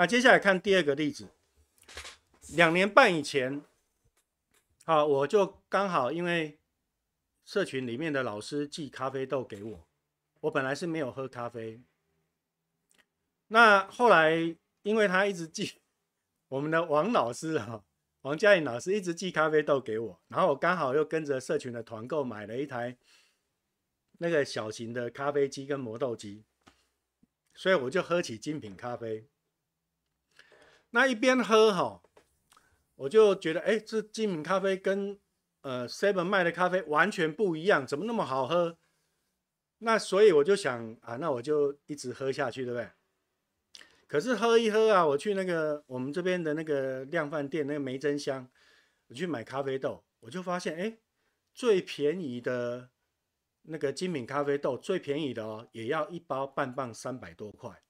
那接下来看第二个例子，两年半以前，好，我就刚好因为社群里面的老师寄咖啡豆给我，我本来是没有喝咖啡，那后来因为他一直寄我们的王老师啊，王嘉颖老师一直寄咖啡豆给我，然后我刚好又跟着社群的团购买了一台那个小型的咖啡机跟磨豆机，所以我就喝起精品咖啡。那一边喝哈，我就觉得，哎，这精品咖啡跟呃 seven 卖的咖啡完全不一样，怎么那么好喝？那所以我就想啊，那我就一直喝下去，对不对？可是喝一喝啊，我去那个我们这边的那个量贩店，那个梅珍香，我去买咖啡豆，我就发现，哎，最便宜的那个精品咖啡豆，最便宜的哦，也要一包半磅三百多块，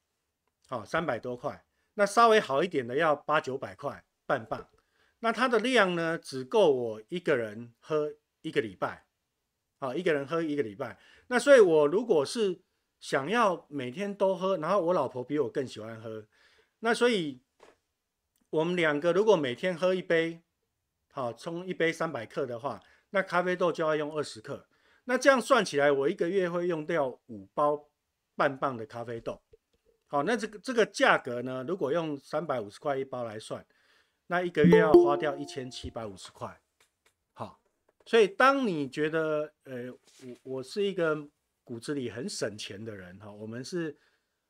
好，三百多块。那稍微好一点的要八九百块半磅，那它的量呢，只够我一个人喝一个礼拜，好，一个人喝一个礼拜。那所以，我如果是想要每天都喝，然后我老婆比我更喜欢喝，那所以我们两个如果每天喝一杯，好冲一杯三百克的话，那咖啡豆就要用二十克。那这样算起来，我一个月会用掉五包半磅的咖啡豆。好，那这个这个价格呢？如果用三百五十块一包来算，那一个月要花掉一千七百五十块。好，所以当你觉得呃，我我是一个骨子里很省钱的人哈，我们是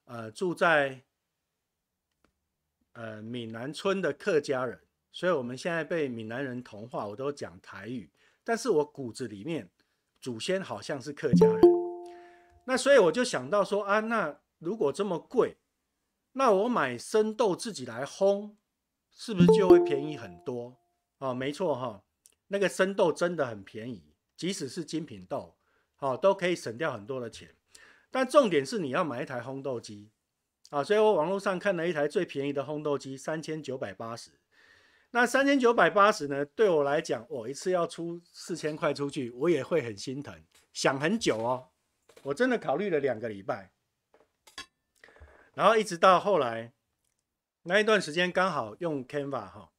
呃住在呃闽南村的客家人，所以我们现在被闽南人同化，我都讲台语，但是我骨子里面祖先好像是客家人，那所以我就想到说啊，那。如果这么贵，那我买生豆自己来烘，是不是就会便宜很多啊？没错哈，那个生豆真的很便宜，即使是精品豆，好都可以省掉很多的钱。但重点是你要买一台烘豆机啊，所以我网络上看了一台最便宜的烘豆机，三千九百八十。那三千九百八十呢？对我来讲，我一次要出四千块出去，我也会很心疼，想很久哦。我真的考虑了两个礼拜。然后一直到后来，那一段时间刚好用 Canva 哈，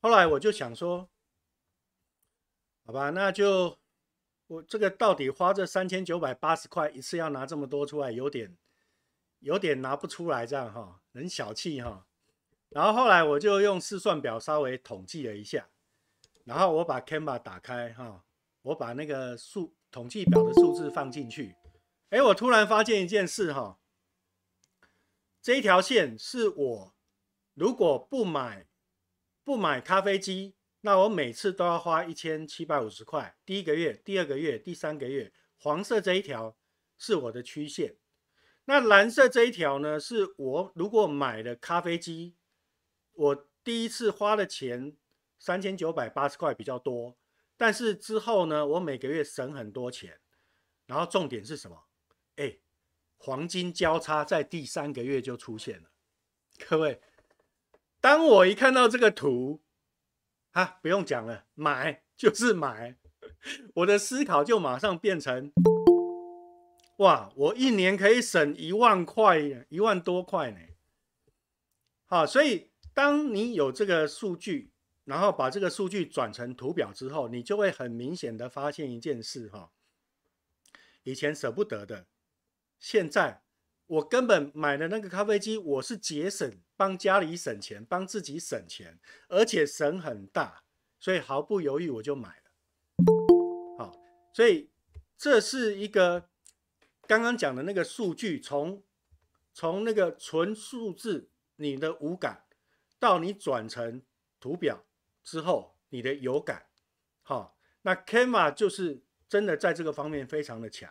后来我就想说，好吧，那就我这个到底花这三千九百八十块一次要拿这么多出来，有点有点拿不出来这样哈，很小气哈。然后后来我就用试算表稍微统计了一下，然后我把 Canva 打开哈，我把那个数统计表的数字放进去，哎，我突然发现一件事哈。这一条线是我如果不买不买咖啡机，那我每次都要花一千七百五十块。第一个月、第二个月、第三个月，黄色这一条是我的曲线。那蓝色这一条呢？是我如果买了咖啡机，我第一次花的钱三千九百八十块比较多，但是之后呢，我每个月省很多钱。然后重点是什么？黄金交叉在第三个月就出现了。各位，当我一看到这个图，啊，不用讲了，买就是买。我的思考就马上变成：哇，我一年可以省一万块，一万多块呢。好，所以当你有这个数据，然后把这个数据转成图表之后，你就会很明显的发现一件事：哈，以前舍不得的。现在我根本买的那个咖啡机，我是节省帮家里省钱，帮自己省钱，而且省很大，所以毫不犹豫我就买了。好，所以这是一个刚刚讲的那个数据，从从那个纯数字你的无感，到你转成图表之后你的有感。好，那 c a m a 就是真的在这个方面非常的强。